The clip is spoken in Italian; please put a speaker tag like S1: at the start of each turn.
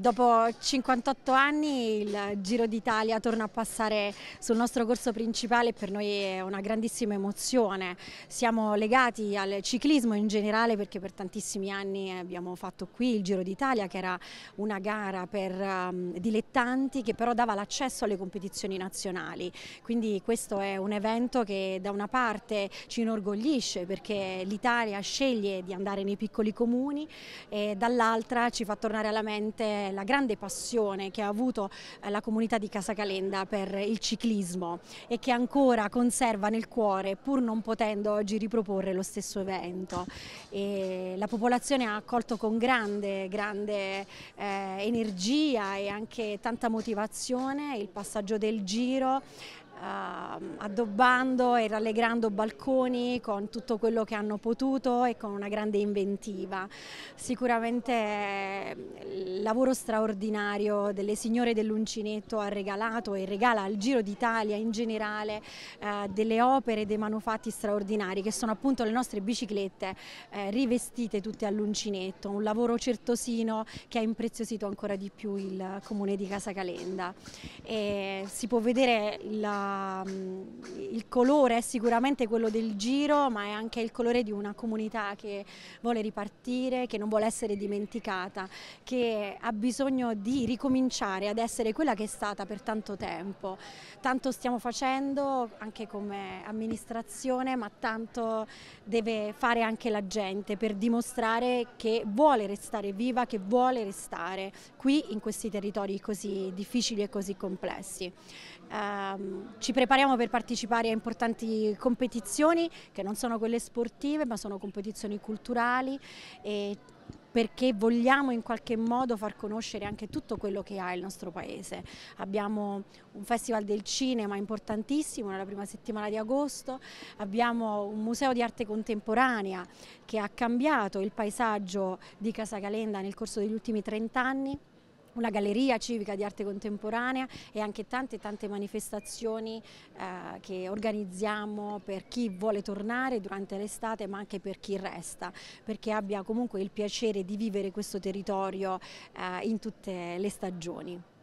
S1: Dopo 58 anni il Giro d'Italia torna a passare sul nostro corso principale e per noi è una grandissima emozione. Siamo legati al ciclismo in generale perché per tantissimi anni abbiamo fatto qui il Giro d'Italia che era una gara per um, dilettanti che però dava l'accesso alle competizioni nazionali. Quindi questo è un evento che da una parte ci inorgoglisce perché l'Italia sceglie di andare nei piccoli comuni e dall'altra ci fa tornare alla mente la grande passione che ha avuto eh, la comunità di Casa Calenda per il ciclismo e che ancora conserva nel cuore pur non potendo oggi riproporre lo stesso evento. E la popolazione ha accolto con grande, grande eh, energia e anche tanta motivazione il passaggio del giro Uh, addobbando e rallegrando balconi con tutto quello che hanno potuto e con una grande inventiva. Sicuramente il ehm, lavoro straordinario delle signore dell'uncinetto ha regalato e regala al Giro d'Italia in generale uh, delle opere e dei manufatti straordinari che sono appunto le nostre biciclette uh, rivestite tutte all'uncinetto, un lavoro certosino che ha impreziosito ancora di più il comune di Casa Calenda. E si può vedere la Mm, il colore è sicuramente quello del giro, ma è anche il colore di una comunità che vuole ripartire, che non vuole essere dimenticata, che ha bisogno di ricominciare ad essere quella che è stata per tanto tempo. Tanto stiamo facendo anche come amministrazione, ma tanto deve fare anche la gente per dimostrare che vuole restare viva, che vuole restare qui in questi territori così difficili e così complessi. Um, ci prepariamo per partecipare a importanti competizioni che non sono quelle sportive ma sono competizioni culturali perché vogliamo in qualche modo far conoscere anche tutto quello che ha il nostro paese. Abbiamo un festival del cinema importantissimo nella prima settimana di agosto, abbiamo un museo di arte contemporanea che ha cambiato il paesaggio di Casa Calenda nel corso degli ultimi 30 anni una galleria civica di arte contemporanea e anche tante tante manifestazioni eh, che organizziamo per chi vuole tornare durante l'estate ma anche per chi resta perché abbia comunque il piacere di vivere questo territorio eh, in tutte le stagioni.